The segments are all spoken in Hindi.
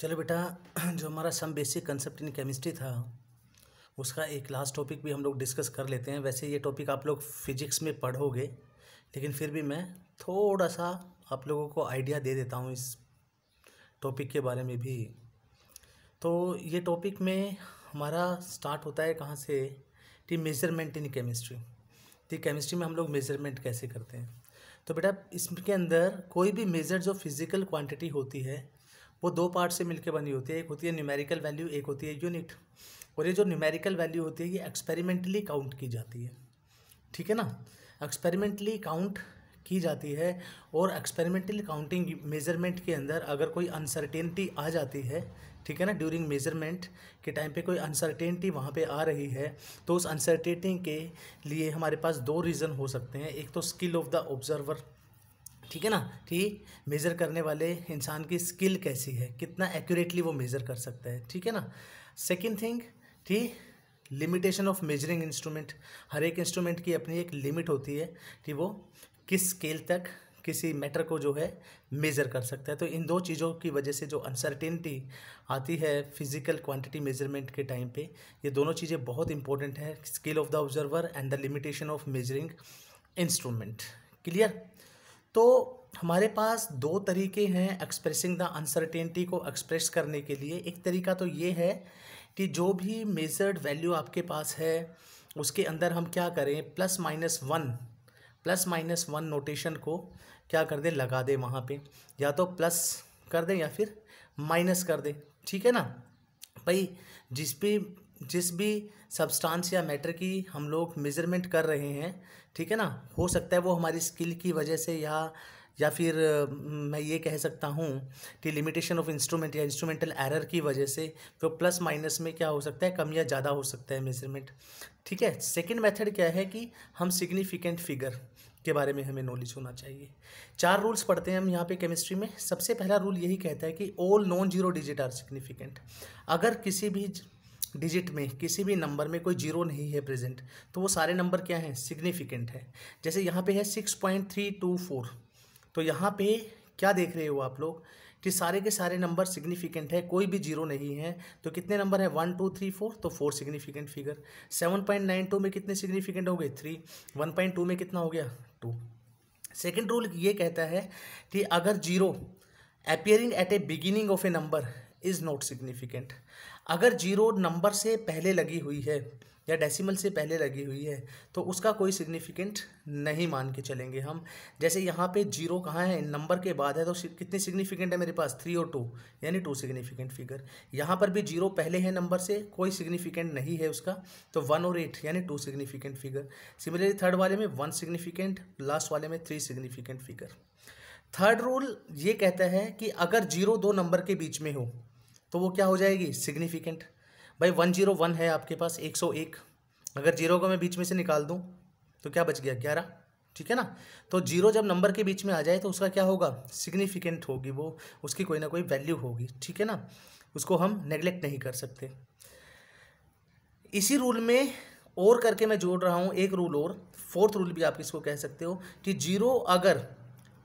चलो बेटा जो हमारा some basic concept in chemistry था उसका एक लास्ट टॉपिक भी हम लोग डिस्कस कर लेते हैं वैसे ये टॉपिक आप लोग फिजिक्स में पढ़ोगे लेकिन फिर भी मैं थोड़ा सा आप लोगों को आइडिया दे देता हूँ इस टॉपिक के बारे में भी तो ये टॉपिक में हमारा स्टार्ट होता है कहाँ से कि मेजरमेंट इन केमिस्ट्री ठीक केमिस्ट्री में हम लोग मेजरमेंट कैसे करते हैं तो बेटा इसके अंदर कोई भी मेजर जो फिज़िकल क्वांटिटी होती है वो दो पार्ट से मिलकर बनी होती है एक होती है न्यूमेरिकल वैल्यू एक होती है यूनिट और ये जो न्यूमेरिकल वैल्यू होती है ये एक्सपेरिमेंटली काउंट की जाती है ठीक है ना एक्सपेरिमेंटली काउंट की जाती है और एक्सपेरिमेंटल काउंटिंग मेजरमेंट के अंदर अगर कोई अनसर्टेनिटी आ जाती है ठीक है ना ड्यूरिंग मेजरमेंट के टाइम पे कोई अनसर्टेनिटी वहाँ पे आ रही है तो उस अनसर्टेनिटी के लिए हमारे पास दो रीज़न हो सकते हैं एक तो स्किल ऑफ द ऑब्जर्वर ठीक है ना कि मेज़र करने वाले इंसान की स्किल कैसी है कितना एक्यूरेटली वो मेज़र कर सकता है ठीक है ना सेकेंड थिंग ठीक लिमिटेशन ऑफ मेजरिंग इंस्ट्रूमेंट हर एक इंस्ट्रूमेंट की अपनी एक लिमिट होती है कि वो किस स्केल तक किसी मैटर को जो है मेज़र कर सकता है तो इन दो चीज़ों की वजह से जो अनसर्टेनिटी आती है फिजिकल क्वांटिटी मेजरमेंट के टाइम पे ये दोनों चीज़ें बहुत इंपॉर्टेंट हैं skill of the observer and the limitation of measuring instrument clear तो हमारे पास दो तरीके हैं एक्सप्रेसिंग द अनसर्टेनिटी को एक्सप्रेस करने के लिए एक तरीका तो ये है कि जो भी मेजर्ड वैल्यू आपके पास है उसके अंदर हम क्या करें plus minus one plus minus one notation को क्या कर दें लगा दें वहाँ पे या तो प्लस कर दें या फिर माइनस कर दें ठीक है ना भाई जिस भी जिस भी सब्सटेंस या मैटर की हम लोग मेज़रमेंट कर रहे हैं ठीक है ना हो सकता है वो हमारी स्किल की वजह से या या फिर मैं ये कह सकता हूँ कि लिमिटेशन ऑफ इंस्ट्रूमेंट या इंस्ट्रूमेंटल एरर की वजह से तो प्लस माइनस में क्या हो सकता है कम या ज़्यादा हो सकता है मेजरमेंट ठीक है सेकेंड मेथड क्या है कि हम सिग्निफिकेंट फिगर के बारे में हमें नॉलेज होना चाहिए चार रूल्स पढ़ते हैं हम यहाँ पे केमिस्ट्री में सबसे पहला रूल यही कहता है कि all non zero digit are significant अगर किसी भी डिजिट में किसी भी नंबर में कोई जीरो नहीं है प्रेजेंट तो वो सारे नंबर क्या हैं सिग्निफिकेंट है जैसे यहाँ पे है six point three two four तो यहाँ पे क्या देख रहे हो आप लोग कि सारे के सारे नंबर सिग्निफिकेंट है कोई भी जीरो नहीं है तो कितने नंबर है वन टू थ्री फोर तो four significant figure seven point nine two में कितने सिग्निफिकेंट हो गए थ्री वन पॉइंट टू में कितना हो गया टू सेकेंड रूल ये कहता है कि अगर zero appearing at a beginning of a number is not significant अगर जीरो नंबर से पहले लगी हुई है या डेसिमल से पहले लगी हुई है तो उसका कोई सिग्निफिकेंट नहीं मान के चलेंगे हम जैसे यहाँ पे जीरो कहाँ है नंबर के बाद है तो कितने सिग्निफिकेंट है मेरे पास थ्री और टू यानी टू सिग्निफिकेंट फिगर यहाँ पर भी जीरो पहले है नंबर से कोई सिग्निफिकेंट नहीं है उसका तो वन और एट यानी two significant figure similarly third वाले में वन सिग्निफिकेंट लास्ट वाले में three significant figure third rule ये कहता है कि अगर जीरो दो नंबर के बीच में हो तो वो क्या हो जाएगी सिग्निफिकेंट भाई वन जीरो वन है आपके पास एक सौ एक अगर जीरो को मैं बीच में से निकाल दूँ तो क्या बच गया ग्यारह ठीक है ना तो जीरो जब नंबर के बीच में आ जाए तो उसका क्या होगा सिग्निफिकेंट होगी वो उसकी कोई ना कोई वैल्यू होगी ठीक है ना उसको हम नेग्लेक्ट नहीं कर सकते इसी रूल में और करके मैं जोड़ रहा हूँ एक रूल और फोर्थ रूल भी आप इसको कह सकते हो कि जीरो अगर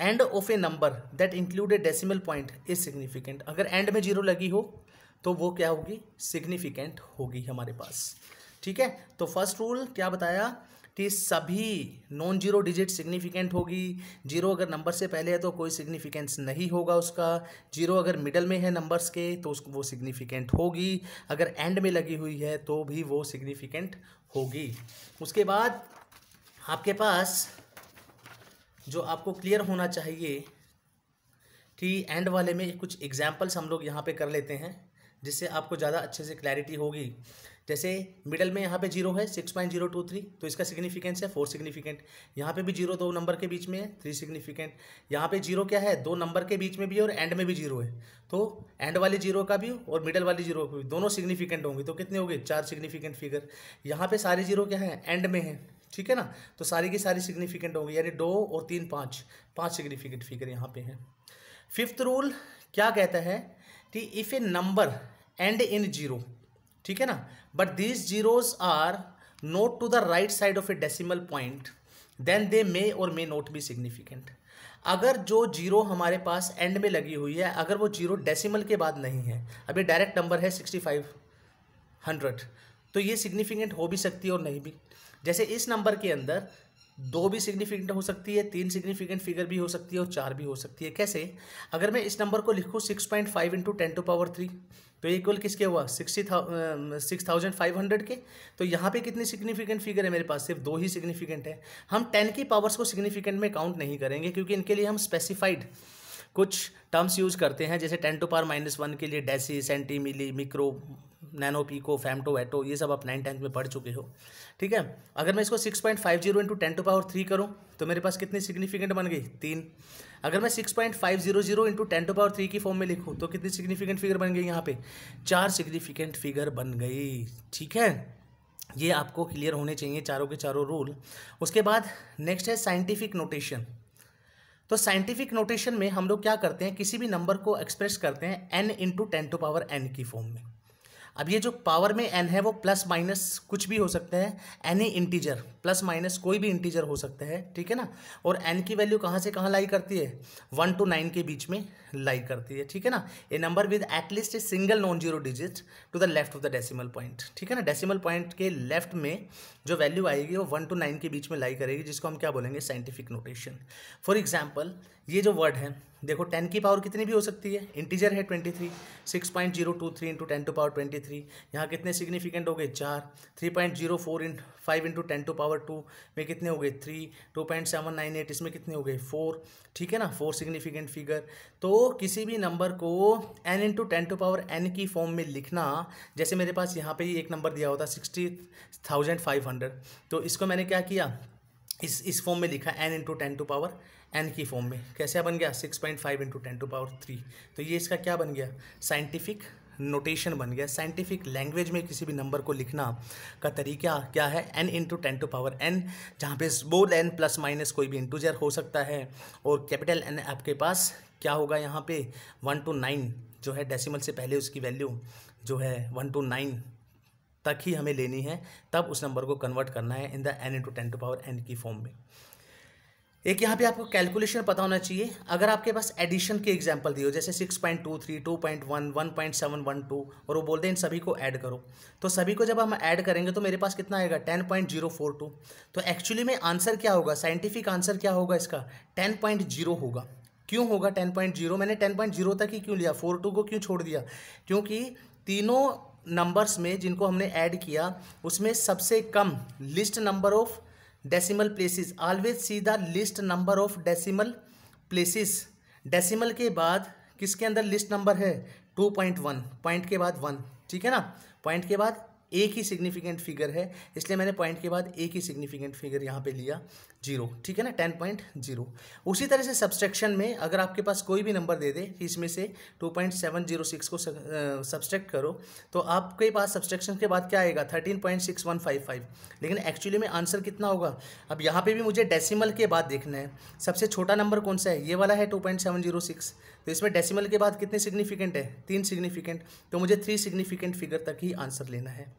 end of a number that include a decimal point is significant अगर एंड में जीरो लगी हो तो वो क्या होगी सिग्निफिकेंट होगी हमारे पास ठीक है तो फर्स्ट रूल क्या बताया कि सभी नॉन जीरो डिजिट सिग्निफिकेंट होगी जीरो अगर नंबर से पहले है तो कोई सिग्निफिकेंस नहीं होगा उसका जीरो अगर मिडल में है नंबर्स के तो उसको वो सिग्निफिकेंट होगी अगर एंड में लगी हुई है तो भी वो सिग्निफिकेंट होगी उसके बाद आपके पास जो आपको क्लियर होना चाहिए कि एंड वाले में कुछ एग्जाम्पल्स हम लोग यहाँ पे कर लेते हैं जिससे आपको ज़्यादा अच्छे से क्लैरिटी होगी जैसे मिडल में यहाँ पे जीरो है six point zero two three तो इसका सिग्निफिकेंस है फोर सिग्निफिकेंट यहाँ पे भी जीरो दो नंबर के बीच में है थ्री सिग्निफिकेंट यहाँ पे जीरो क्या है दो नंबर के बीच में भी और एंड में भी जीरो है तो एंड वाले जीरो का भी और मिडल वाले जीरो का भी दोनों सिग्निफिकेंट होंगे तो कितने हो गए चार सिग्निफिकेंट फिगर यहाँ पर सारे जीरो क्या है एंड में है ठीक है ना तो सारी की सारी सिग्निफिकेंट होंगी यानी दो और तीन पाँच पाँच सिग्निफिकेंट फिगर यहाँ पे हैं फिफ्थ रूल क्या कहता है कि if a number end in zero ठीक है ना but these zeros are not to the right side of a decimal point then they may or may note be significant अगर जो जीरो हमारे पास एंड में लगी हुई है अगर वो जीरो डेसिमल के बाद नहीं है अभी डायरेक्ट नंबर है सिक्सटी फाइव हंड्रेड तो ये सिग्निफिकेंट हो भी सकती है और नहीं भी जैसे इस नंबर के अंदर दो भी सिग्निफिकेंट हो सकती है तीन सिग्निफिकेंट फिगर भी हो सकती है और चार भी हो सकती है कैसे अगर मैं इस नंबर को लिखूँ six point five into ten to power three तो इक्वल किसके हुआ sixty six thousand five hundred के तो यहाँ पे कितनी सिग्निफिकेंट फिगर है मेरे पास सिर्फ दो ही सिग्निफिकेंट है हम टेन की पावर्स को सिग्निफिकेंट में काउंट नहीं करेंगे क्योंकि इनके लिए हम स्पेसिफाइड कुछ टर्म्स यूज करते हैं जैसे ten to power minus one के लिए deci centi milli micro nano pico femto atto ये सब आप नाइन टेंथ में पढ़ चुके हो ठीक है अगर मैं इसको six point five zero into ten to power three करूँ तो मेरे पास कितनी सिग्निफिकेंट बन गई तीन अगर मैं six point five zero zero into ten to power three की फॉर्म में लिखूँ तो कितनी सिग्निफिकेंट फिगर बन गई यहाँ पे चार सिग्निफिकेंट फिगर बन गई ठीक है ये आपको क्लियर होने चाहिए चारों के चारों रूल उसके बाद नेक्स्ट है साइंटिफिक नोटेशन तो साइंटिफिक नोटेशन में हम लोग क्या करते हैं किसी भी नंबर को एक्सप्रेस करते हैं N into ten to power N की फॉर्म में अब ये जो पावर में एन है वो प्लस माइनस कुछ भी हो सकता है एनी इंटीजर प्लस माइनस कोई भी इंटीजर हो सकता है ठीक है ना और एन की वैल्यू कहाँ से कहाँ लाई करती है वन टू नाइन के बीच में लाई करती है ठीक है ना a number with at least a single non zero digit to the left of the decimal point ठीक है ना डेसिमल पॉइंट के लेफ्ट में जो वैल्यू आएगी वो वन टू नाइन के बीच में लाई करेगी जिसको हम क्या बोलेंगे साइंटिफिक नोटेशन फॉर एग्जाम्पल ये जो वर्ड है देखो टेन की पावर कितनी भी हो सकती है इंटीजर है twenty three six point zero two three into ten to power twenty three यहाँ कितने सिग्निफिकेंट हो गए चार three point zero four in five into ten to power two में कितने हो गए three two point seven nine eight इसमें कितने हो गए फोर ठीक है ना फोर सिग्निफिकेंट फिगर तो किसी भी नंबर को N into ten to power N की फॉर्म में लिखना जैसे मेरे पास यहाँ पर ही एक नंबर दिया होता सिक्सटी थाउजेंड फाइव हंड्रेड तो इसको मैंने क्या किया इस इस फॉर्म में लिखा N into ten to power N की फॉर्म में कैसे बन गया six point five into ten to power three तो ये इसका क्या बन गया साइंटिफिक नोटेशन बन गया साइंटिफिक लैंग्वेज में किसी भी नंबर को लिखना का तरीका क्या है N into ten to power N जहाँ पे बोल एन प्लस माइनस कोई भी इंटूजर हो सकता है और कैपिटल एन आपके पास क्या होगा यहाँ पे वन टू नाइन जो है डेसिमल से पहले उसकी वैल्यू जो है वन टू नाइन तक ही हमें लेनी है तब उस नंबर को कन्वर्ट करना है in the N into ten to power N की फॉर्म में एक यहाँ पे आपको कैलकुलेशन पता होना चाहिए अगर आपके पास एडिशन के एग्जाम्पल दिए हो जैसे six point two three two point one one point seven one two और वो बोलते हैं इन सभी को ऐड करो तो सभी को जब हम ऐड करेंगे तो मेरे पास कितना आएगा ten point zero four two तो एक्चुअली में आंसर क्या होगा साइंटिफिक आंसर क्या होगा इसका टेन पॉइंट जीरो होगा क्यों होगा टेन पॉइंट जीरो मैंने टेन पॉइंट जीरो तक ही क्यों लिया फोर टू को क्यों छोड़ दिया क्योंकि तीनों नंबर्स में जिनको हमने ऐड किया उसमें सबसे कम least number of decimal places always see the least number of decimal places decimal के बाद किसके अंदर लिस्ट नंबर है टू पॉइंट वन पॉइंट के बाद वन ठीक है ना पॉइंट के बाद एक ही सिग्निफिकेंट फिगर है इसलिए मैंने पॉइंट के बाद एक ही सिग्निफिकेंट फिगर यहाँ पे लिया जीरो ठीक है ना टेन पॉइंट जीरो उसी तरह से सब्सट्रैक्शन में अगर आपके पास कोई भी नंबर दे दे कि इसमें से two point seven zero six को सब्सट्रैक्ट करो तो आपके पास सब्सट्रैक्शन के बाद क्या आएगा thirteen point six one five five लेकिन एक्चुअली में आंसर कितना होगा अब यहाँ पर भी मुझे डेसीमल के बाद देखना है सबसे छोटा नंबर कौन सा है ये वाला है two point seven zero six तो इसमें डेसीमल के बाद कितने सिग्निफिकेंट है तीन सिग्निफिकेंट तो मुझे थ्री सिग्निफिकेंट फिगर तक ही आंसर लेना है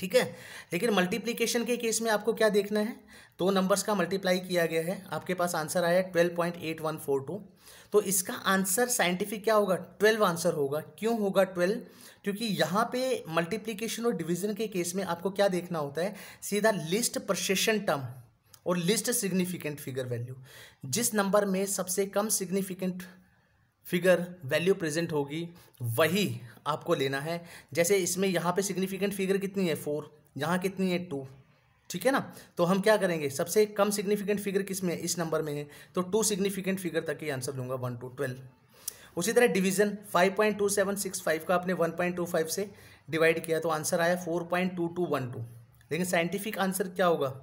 ठीक है लेकिन मल्टीप्लीकेशन के केस में आपको क्या देखना है दो तो नंबर्स का मल्टीप्लाई किया गया है आपके पास आंसर आया twelve point eight one four two तो इसका आंसर साइंटिफिक क्या होगा ट्वेल्व आंसर होगा क्यों होगा ट्वेल्व क्योंकि यहाँ पे मल्टीप्लीकेशन और डिवीजन के केस में आपको क्या देखना होता है सीधा लिस्ट प्रशेषण टर्म और लिस्ट सिग्निफिकेंट फिगर वैल्यू जिस नंबर में सबसे कम सिग्निफिकेंट फिगर वैल्यू प्रेजेंट होगी वही आपको लेना है जैसे इसमें यहाँ पे सिग्निफिकेंट फिगर कितनी है फोर यहाँ कितनी है टू ठीक है ना तो हम क्या करेंगे सबसे कम सिग्निफिकेंट फिगर किस में है इस नंबर में है तो टू सिग्निफिकेंट फिगर तक ही आंसर लूँगा वन टू ट्वेल्व उसी तरह division five point two seven six five का आपने वन पॉइंट टू फाइव से डिवाइड किया तो आंसर आया four point two two one two लेकिन साइंटिफिक आंसर क्या होगा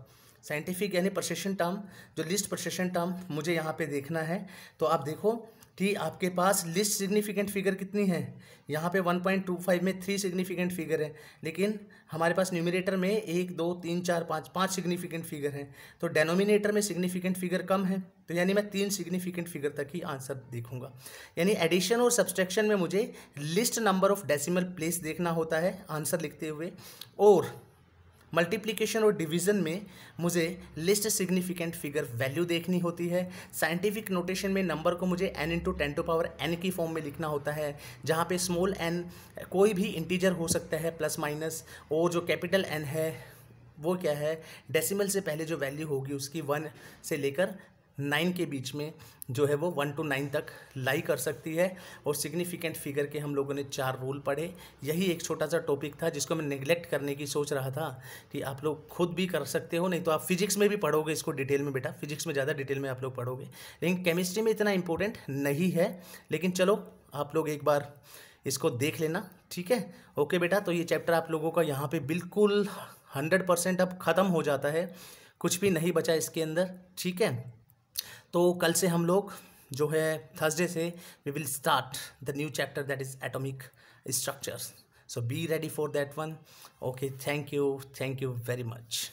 साइंटिफिक यानी प्रसेशन टर्म जो लिस्ट प्रसेशन टर्म मुझे यहाँ पे देखना है तो आप देखो टी आपके पास लिस्ट सिग्निफिकेंट फिगर कितनी है यहाँ पे 1.25 में थ्री सिग्निफिकेंट फिगर है लेकिन हमारे पास न्यूमिनेटर में एक दो तीन चार पाँच पाँच सिग्निफिकेंट फिगर हैं तो डेनोमिनेटर में सिग्निफिकेंट फिगर कम है तो यानी मैं तीन सिग्निफिकेंट फिगर तक ही आंसर देखूंगा यानी एडिशन और सब्सट्रैक्शन में मुझे least number of decimal place देखना होता है आंसर लिखते हुए और मल्टीप्लीकेशन और डिवीज़न में मुझे लिस्ट सिग्निफिकेंट फिगर वैल्यू देखनी होती है साइंटिफिक नोटेशन में नंबर को मुझे N into ten to power N की फॉर्म में लिखना होता है जहाँ पे स्मॉल एन कोई भी इंटीजर हो सकता है प्लस माइनस और जो कैपिटल एन है वो क्या है डेसिमल से पहले जो वैल्यू होगी उसकी वन से लेकर नाइन के बीच में जो है वो वन टू नाइन तक लाई कर सकती है और सिग्निफिकेंट फिगर के हम लोगों ने चार रूल पढ़े यही एक छोटा सा टॉपिक था जिसको मैं निगलेक्ट करने की सोच रहा था कि आप लोग खुद भी कर सकते हो नहीं तो आप फिजिक्स में भी पढ़ोगे इसको डिटेल में बेटा फिजिक्स में ज़्यादा डिटेल में आप लोग पढ़ोगे लेकिन केमिस्ट्री में इतना इंपॉर्टेंट नहीं है लेकिन चलो आप लोग एक बार इसको देख लेना ठीक है ओके बेटा तो ये चैप्टर आप लोगों का यहाँ पर बिल्कुल हंड्रेड परसेंट अब ख़त्म हो जाता है कुछ भी नहीं बचा इसके अंदर ठीक है तो कल से हम लोग जो है थर्सडे से we will start the new chapter that is atomic structures so be ready for that one okay thank you thank you very much